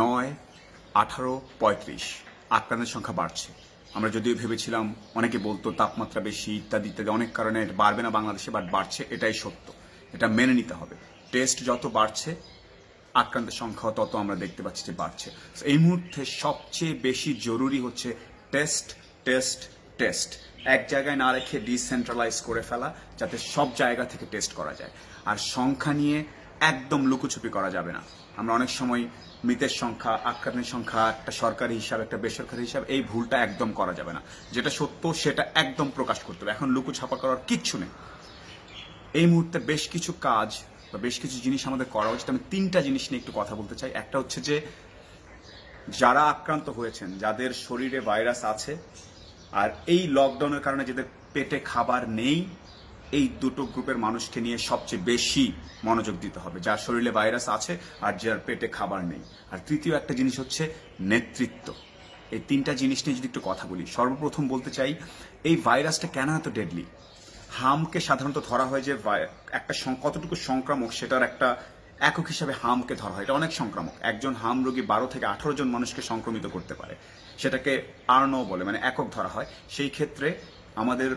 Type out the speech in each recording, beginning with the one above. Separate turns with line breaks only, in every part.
নয় আঠারো পঁয়ত্রিশ আক্রান্তের সংখ্যা বাড়ছে আমরা যদিও ভেবেছিলাম অনেকে বলতো তাপমাত্রা বেশি ইত্যাদি ইত্যাদি অনেক কারণে বাড়বে না বাংলাদেশে বাট বাড়ছে এটাই সত্য এটা মেনে নিতে হবে টেস্ট যত বাড়ছে আক্রান্তের সংখ্যা তত আমরা দেখতে পাচ্ছি যে বাড়ছে এই মুহূর্তে সবচেয়ে বেশি জরুরি হচ্ছে টেস্ট টেস্ট টেস্ট এক জায়গায় না রেখে ডিসেন্ট্রালাইজ করে ফেলা যাতে সব জায়গা থেকে টেস্ট করা যায় আর সংখ্যা নিয়ে একদম লুকোছুপি করা যাবে না আমরা অনেক সময় মৃতের সংখ্যা আক্রান্তের সংখ্যা একটা সরকারি হিসাব একটা বেসরকারি হিসাব এই ভুলটা একদম করা যাবে না যেটা সত্য সেটা একদম প্রকাশ করতে হবে এখন লুকোছাপা করার কিচ্ছু নেই এই মুহূর্তে বেশ কিছু কাজ বা বেশ কিছু জিনিস আমাদের করা উচিত আমি তিনটা জিনিস নিয়ে একটু কথা বলতে চাই একটা হচ্ছে যে যারা আক্রান্ত হয়েছেন যাদের শরীরে ভাইরাস আছে আর এই লকডাউনের কারণে যাদের পেটে খাবার নেই এই দুটো গ্রুপের মানুষকে নিয়ে সবচেয়ে বেশি মনোযোগ দিতে হবে যার শরীরে ভাইরাস আছে আর যার পেটে খাবার নেই আর তৃতীয় একটা জিনিস হচ্ছে নেতৃত্ব এই তিনটা জিনিস নিয়ে যদি একটু কথা বলি সর্বপ্রথম বলতে চাই এই ভাইরাসটা কেন এত ডেডলি হামকে সাধারণত ধরা হয় যে একটা কতটুকু সংক্রামক সেটার একটা একক হিসাবে হামকে ধরা হয় এটা অনেক সংক্রামক একজন হাম রোগী বারো থেকে আঠারো জন মানুষকে সংক্রমিত করতে পারে সেটাকে আর্নও বলে মানে একক ধরা হয় সেই ক্ষেত্রে আমাদের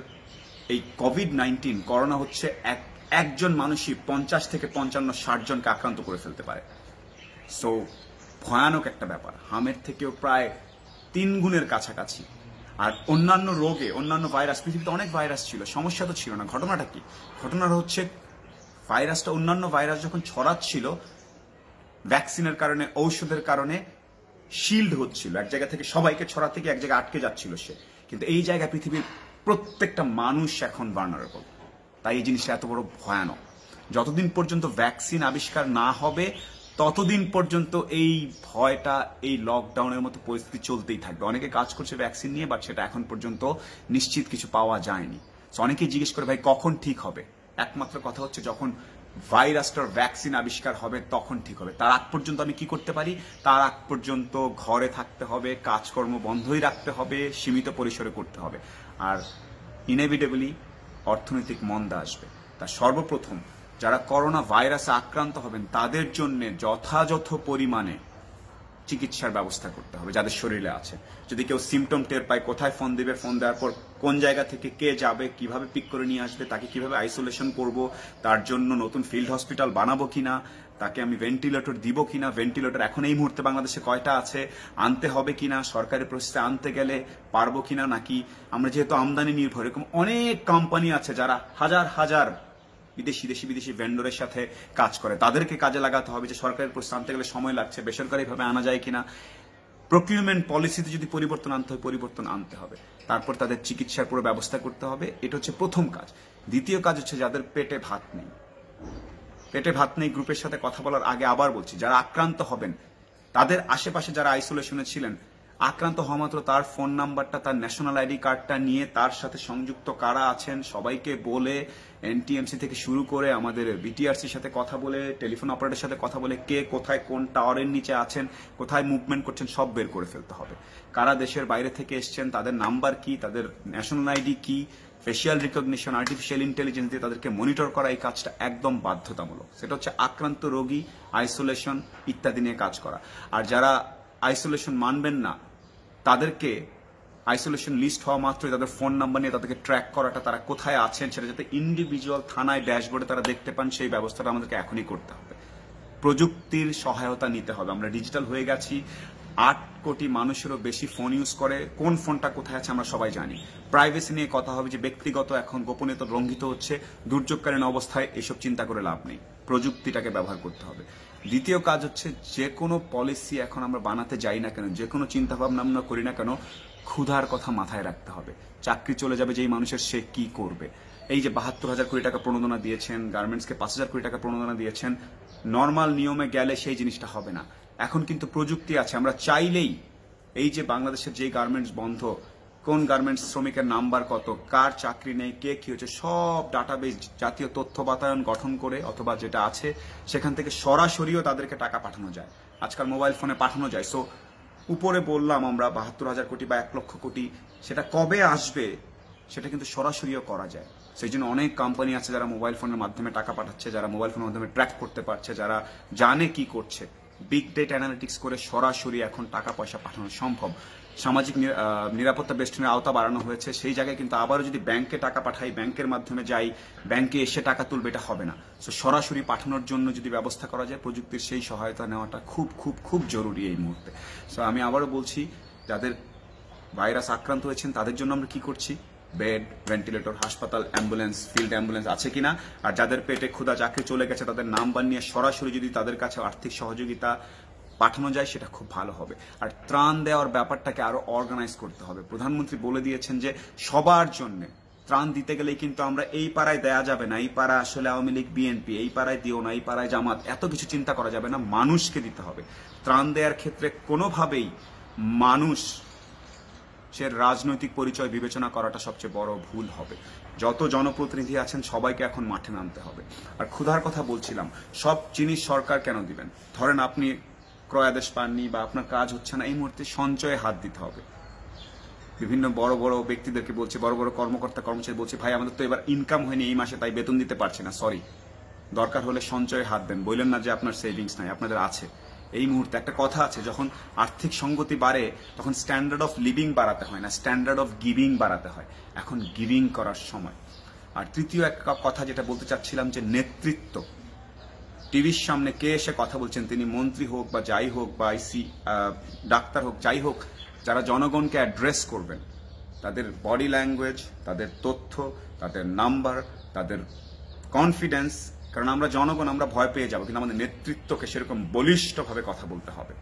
এই কোভিড নাইন্টিন করোনা হচ্ছে এক একজন মানুষই পঞ্চাশ থেকে পঞ্চান্ন ষাট জনকে আক্রান্ত করে ফেলতে পারে সো ভয়ানক একটা ব্যাপার হামের থেকেও প্রায় তিন গুণের কাছাকাছি আর অন্যান্য রোগে অন্যান্য ভাইরাস পৃথিবীতে অনেক ভাইরাস ছিল সমস্যা তো ছিল না ঘটনাটা কি ঘটনাটা হচ্ছে ভাইরাসটা অন্যান্য ভাইরাস যখন ছড়াচ্ছিল ভ্যাকসিনের কারণে ঔষধের কারণে শিল্ড হচ্ছিল এক জায়গা থেকে সবাইকে ছড়াতে গিয়ে এক জায়গায় আটকে যাচ্ছিল সে কিন্তু এই জায়গায় পৃথিবীর প্রত্যেকটা মানুষ এখন বার্নারেবল তাই এই জিনিসটা এত বড় ভয়ানক যতদিন পর্যন্ত ভ্যাকসিন আবিষ্কার না হবে ততদিন পর্যন্ত এই ভয়টা এই লকডাউনের মতো পরিস্থিতি চলতেই থাকবে অনেকে কাজ করছে ভ্যাকসিন নিয়ে বাট সেটা এখন পর্যন্ত নিশ্চিত কিছু পাওয়া যায়নি অনেকেই জিজ্ঞেস করে ভাই কখন ঠিক হবে একমাত্র কথা হচ্ছে যখন ভাইরাসটার ভ্যাকসিন আবিষ্কার হবে তখন ঠিক হবে তার আগ পর্যন্ত আমি কি করতে পারি তার আগ পর্যন্ত ঘরে থাকতে হবে কাজকর্ম বন্ধই রাখতে হবে সীমিত পরিসরে করতে হবে আর ইনএভিটেবলি অর্থনৈতিক মন্দা আসবে তা সর্বপ্রথম যারা করোনা ভাইরাসে আক্রান্ত হবেন তাদের জন্য যথাযথ পরিমাণে চিকিৎসার ব্যবস্থা করতে হবে যাদের শরীরে আছে যদি কেউ সিমটম টের পায় কোথায় ফোন দেবে ফোন দেওয়ার পর কোন জায়গা থেকে কে যাবে কিভাবে পিক করে নিয়ে আসবে তাকে কিভাবে আইসোলেশন করব তার জন্য নতুন ফিল্ড হসপিটাল বানাবো কিনা তাকে আমি ভেন্টিলেটর দিব কিনা ভেন্টিলেটর এখন এই মুহূর্তে বাংলাদেশে কয়টা আছে আনতে হবে কিনা সরকারি প্রসেসে আনতে গেলে পারবো কিনা নাকি আমরা যেহেতু আমদানি নির্ভর এরকম অনেক কোম্পানি আছে যারা হাজার হাজার বিদেশি দেশি বিদেশি ভেন্ডরের সাথে কাজ করে তাদেরকে কাজে লাগাতে হবে যে সরকারের প্রশ্ন আনতে গেলে সময় লাগছে বেসরকারিভাবে আনা যায় কিনা প্রকিউরমেন্ট পলিসিতে যদি পরিবর্তন আনতে হয় পরিবর্তন আনতে হবে তারপর তাদের চিকিৎসার পুরো ব্যবস্থা করতে হবে এটা হচ্ছে প্রথম কাজ দ্বিতীয় কাজ হচ্ছে যাদের পেটে ভাত নেই পেটে ভাত নেই গ্রুপের সাথে কথা বলার আগে আবার বলছি যারা আক্রান্ত হবেন তাদের আশেপাশে যারা আইসোলেশনে ছিলেন আক্রান্ত হওয়া মাত্র তার ফোন নাম্বারটা তার ন্যাশনাল আইডি কার্ডটা নিয়ে তার সাথে সংযুক্ত কারা আছেন সবাইকে বলে এনটিএমসি থেকে শুরু করে আমাদের বিটিআরসির সাথে কথা বলে টেলিফোন অপারেটরের সাথে কথা বলে কে কোথায় কোন টাওয়ারের নিচে আছেন কোথায় মুভমেন্ট করছেন সব বের করে ফেলতে হবে কারা দেশের বাইরে থেকে এসছেন তাদের নাম্বার কি তাদের ন্যাশনাল আইডি কি ফেসিয়াল রিকগনিশন আর্টিফিশিয়াল ইন্টেলিজেন্স দিয়ে তাদেরকে মনিটর করা এই কাজটা একদম বাধ্যতামূলক সেটা হচ্ছে আক্রান্ত রোগী আইসোলেশন ইত্যাদি নিয়ে কাজ করা আর যারা আইসোলেশন মানবেন না তাদেরকে আইসোলেশন লিস্ট হওয়া মাত্রই তাদের ফোন নাম্বার নিয়ে তাদেরকে ট্র্যাক করাটা তারা কোথায় আছেন সেটা যাতে ইন্ডিভিজুয়াল থানায় ড্যাশবোর্ডে তারা দেখতে পান সেই ব্যবস্থাটা আমাদেরকে এখনই করতে হবে প্রযুক্তির সহায়তা নিতে হবে আমরা ডিজিটাল হয়ে গেছি আট কোটি মানুষেরও বেশি ফোন ইউজ করে কোন ফোনটা কোথায় আছে আমরা সবাই জানি প্রাইভেসি নিয়ে কথা হবে যে ব্যক্তিগত এখন গোপনীয়তা লঙ্ঘিত হচ্ছে দুর্যোগকালীন অবস্থায় এসব চিন্তা করে লাভ নেই প্রযুক্তিটাকে ব্যবহার করতে হবে দ্বিতীয় কাজ হচ্ছে যে কোনো পলিসি এখন আমরা বানাতে যাই না কেন যে কোনো চিন্তাভাবনা আমরা করি না কেন ক্ষুধার কথা মাথায় রাখতে হবে চাকরি চলে যাবে যেই মানুষের সে কি করবে এই যে বাহাত্তর হাজার কোটি টাকা প্রণোদনা দিয়েছেন গার্মেন্টসকে পাঁচ হাজার কোটি টাকা প্রণোদনা দিয়েছেন নর্মাল নিয়মে গেলে সেই জিনিসটা হবে না এখন কিন্তু প্রযুক্তি আছে আমরা চাইলেই এই যে বাংলাদেশের যে গার্মেন্টস বন্ধ কোন গার্মেন্টস শ্রমিকের নাম্বার কত কার চাকরি নেই কে কী হচ্ছে সব ডাটাবেস জাতীয় তথ্য বাতায়ন গঠন করে অথবা যেটা আছে সেখান থেকে সরাসরিও তাদেরকে টাকা পাঠানো যায় আজকাল মোবাইল ফোনে পাঠানো যায় সো উপরে বললাম আমরা বাহাত্তর হাজার কোটি বা এক লক্ষ কোটি সেটা কবে আসবে সেটা কিন্তু সরাসরিও করা যায় সেই জন্য অনেক কোম্পানি আছে যারা মোবাইল ফোনের মাধ্যমে টাকা পাঠাচ্ছে যারা মোবাইল ফোনের মাধ্যমে ট্র্যাক করতে পারছে যারা জানে কি করছে বিগ ডেট অ্যানালিটিক্স করে সরাসরি এখন টাকা পয়সা পাঠানো সম্ভব সামাজিক নিরাপত্তা বেষ্টনের আওতা বাড়ানো হয়েছে সেই জায়গায় কিন্তু আবারও যদি ব্যাংকে টাকা পাঠাই ব্যাংকের মাধ্যমে যাই ব্যাংকে এসে টাকা তুলবে এটা হবে না সো সরাসরি পাঠানোর জন্য যদি ব্যবস্থা করা যায় প্রযুক্তির সেই সহায়তা নেওয়াটা খুব খুব খুব জরুরি এই মুহূর্তে সো আমি আবারও বলছি যাদের ভাইরাস আক্রান্ত হয়েছেন তাদের জন্য আমরা কি করছি বেড ভেন্টিলেটর হাসপাতাল অ্যাম্বুলেন্স ফিল্ড অ্যাম্বুলেন্স আছে কিনা আর যাদের পেটে ক্ষুদা চাকরি চলে গেছে তাদের নাম বানিয়ে সরাসরি যদি তাদের কাছে আর্থিক সহযোগিতা পাঠানো যায় সেটা খুব ভালো হবে আর ত্রাণ দেওয়ার ব্যাপারটাকে আরও অর্গানাইজ করতে হবে প্রধানমন্ত্রী বলে দিয়েছেন যে সবার জন্যে ত্রাণ দিতে গেলে কিন্তু আমরা এই পাড়ায় দেয়া যাবে না এই পাড়া আসলে আওয়ামী লীগ বিএনপি এই পাড়ায় দিও না এই পাড়ায় জামাত এত কিছু চিন্তা করা যাবে না মানুষকে দিতে হবে ত্রাণ দেওয়ার ক্ষেত্রে কোনোভাবেই মানুষ সে রাজনৈতিক পরিচয় বিবেচনা করাটা সবচেয়ে বড় ভুল হবে যত জনপ্রতিনিধি আছেন সবাইকে এখন মাঠে নামতে হবে আর ক্ষুধার কথা বলছিলাম সব জিনিস সরকার কেন দিবেন ধরেন আপনি ক্রয়াদেশ পাননি বা আপনার কাজ হচ্ছে না এই মুহূর্তে সঞ্চয়ে হাত দিতে হবে বিভিন্ন বড় বড় ব্যক্তিদেরকে বলছে বড় বড় কর্মকর্তা কর্মচারী বলছে ভাই আমাদের তো এবার ইনকাম হয়নি এই মাসে তাই বেতন দিতে পারছে না সরি দরকার হলে সঞ্চয়ে হাত দেন বললেন না যে আপনার সেভিংস নাই আপনাদের আছে এই মুহূর্তে একটা কথা আছে যখন আর্থিক সঙ্গতি বাড়ে তখন স্ট্যান্ডার্ড অফ লিভিং বাড়াতে হয় না স্ট্যান্ডার্ড অফ গিভিং বাড়াতে হয় এখন গিভিং করার সময় আর তৃতীয় এক কথা যেটা বলতে চাচ্ছিলাম যে নেতৃত্ব টিভির সামনে কে এসে কথা বলছেন তিনি মন্ত্রী হোক বা যাই হোক বা আইসি ডাক্তার হোক যাই হোক যারা জনগণকে অ্যাড্রেস করবেন তাদের বডি ল্যাঙ্গুয়েজ তাদের তথ্য তাদের নাম্বার তাদের কনফিডেন্স কারণ আমরা জনগণ আমরা ভয় পেয়ে যাবো কিন্তু আমাদের নেতৃত্বকে সেরকম বলিষ্ঠভাবে কথা বলতে হবে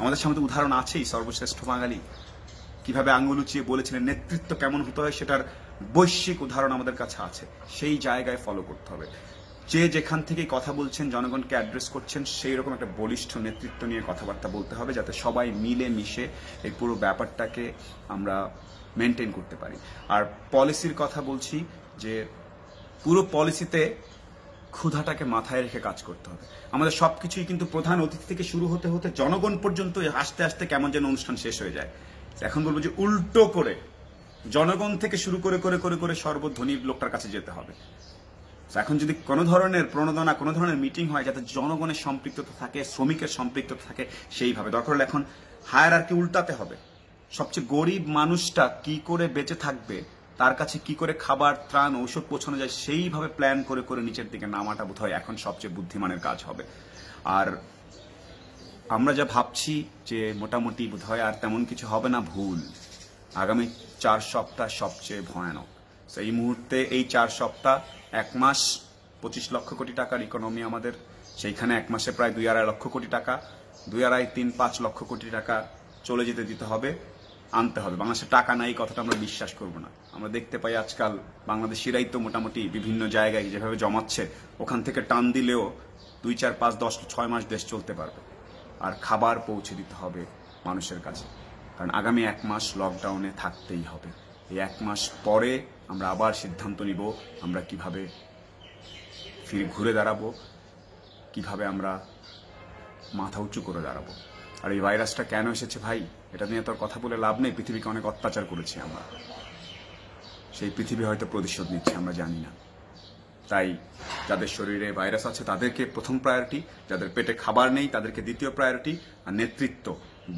আমাদের সামনে উদাহরণ আছেই সর্বশ্রেষ্ঠ বাঙালি কিভাবে আঙ্গুল উঁচিয়ে বলেছিলেন নেতৃত্ব কেমন হতে হয় সেটার বৈশ্বিক উদাহরণ আমাদের কাছে আছে সেই জায়গায় ফলো করতে হবে যে যেখান থেকে কথা বলছেন জনগণকে অ্যাড্রেস করছেন সেই রকম একটা বলিষ্ঠ নেতৃত্ব নিয়ে কথাবার্তা বলতে হবে যাতে সবাই মিলে মিশে এই পুরো ব্যাপারটাকে আমরা মেনটেন করতে পারি আর পলিসির কথা বলছি যে পুরো পলিসিতে ক্ষুধাটাকে মাথায় রেখে কাজ করতে হবে আমাদের সব কিছুই কিন্তু প্রধান অতিথি থেকে শুরু হতে হতে জনগণ পর্যন্ত আস্তে আস্তে কেমন যেন অনুষ্ঠান শেষ হয়ে যায় এখন বলবো যে উল্টো করে জনগণ থেকে শুরু করে করে করে করে সর্বধনী লোকটার কাছে যেতে হবে এখন যদি কোনো ধরনের প্রণোদনা কোনো ধরনের মিটিং হয় যাতে জনগণের সম্পৃক্ততা থাকে শ্রমিকের সম্পৃক্ততা থাকে সেইভাবে দরকার হলে এখন হায়ার আর কি উল্টাতে হবে সবচেয়ে গরিব মানুষটা কি করে বেঁচে থাকবে তার কাছে কি করে খাবার ত্রাণ ঔষধ পৌঁছানো যায় সেইভাবে প্ল্যান করে করে নিচের দিকে নামাটা বোধ হয় এখন সবচেয়ে বুদ্ধিমানের কাজ হবে আর আমরা যা ভাবছি যে মোটামুটি বোধ হয় আর তেমন কিছু হবে না ভুল আগামী চার সপ্তাহ সবচেয়ে ভয়ানক তো আচ্ছা, এই মুহূর্তে এই চার সপ্তাহ এক মাস পঁচিশ লক্ষ কোটি টাকার ইকোনমি আমাদের সেইখানে এক মাসে প্রায় দুই আড়াই লক্ষ কোটি টাকা দুই আড়াই তিন পাঁচ লক্ষ কোটি টাকা চলে যেতে দিতে হবে আনতে হবে বাংলাদেশে টাকা নাই কথাটা আমরা বিশ্বাস করব না আমরা দেখতে পাই আজকাল বাংলাদেশিরাই তো মোটামুটি বিভিন্ন জায়গায় যেভাবে জমাচ্ছে ওখান থেকে টান দিলেও দুই চার পাঁচ দশ ছয় মাস দেশ চলতে পারবে আর খাবার পৌঁছে দিতে হবে মানুষের কাছে কারণ আগামী এক মাস লকডাউনে থাকতেই হবে এই এক মাস পরে আমরা আবার সিদ্ধান্ত নিব আমরা কিভাবে ফিরে ঘুরে দাঁড়াবো কিভাবে আমরা মাথা উঁচু করে দাঁড়াবো আর এই ভাইরাসটা কেন এসেছে ভাই এটা নিয়ে তোর কথা বলে লাভ নেই পৃথিবীকে অনেক অত্যাচার করেছি আমরা সেই পৃথিবী হয়তো প্রতিশোধ নিচ্ছে আমরা জানি না তাই যাদের শরীরে ভাইরাস আছে তাদেরকে প্রথম প্রায়োরিটি যাদের পেটে খাবার নেই তাদেরকে দ্বিতীয় প্রায়োরিটি আর নেতৃত্ব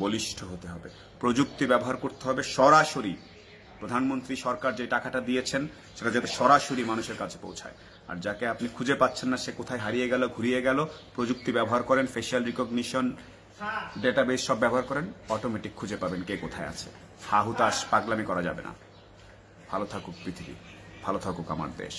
বলিষ্ঠ হতে হবে প্রযুক্তি ব্যবহার করতে হবে সরাসরি প্রধানমন্ত্রী সরকার যে টাকাটা দিয়েছেন সেটা যাতে সরাসরি মানুষের কাছে পৌঁছায় আর যাকে আপনি খুঁজে পাচ্ছেন না সে কোথায় হারিয়ে গেল ঘুরিয়ে গেল প্রযুক্তি ব্যবহার করেন ফেসিয়াল রিকগনিশন ডেটাবেস সব ব্যবহার করেন অটোমেটিক খুঁজে পাবেন কে কোথায় আছে হা হুতাশ পাগলামি করা যাবে না ভালো থাকুক পৃথিবী ভালো থাকুক আমার দেশ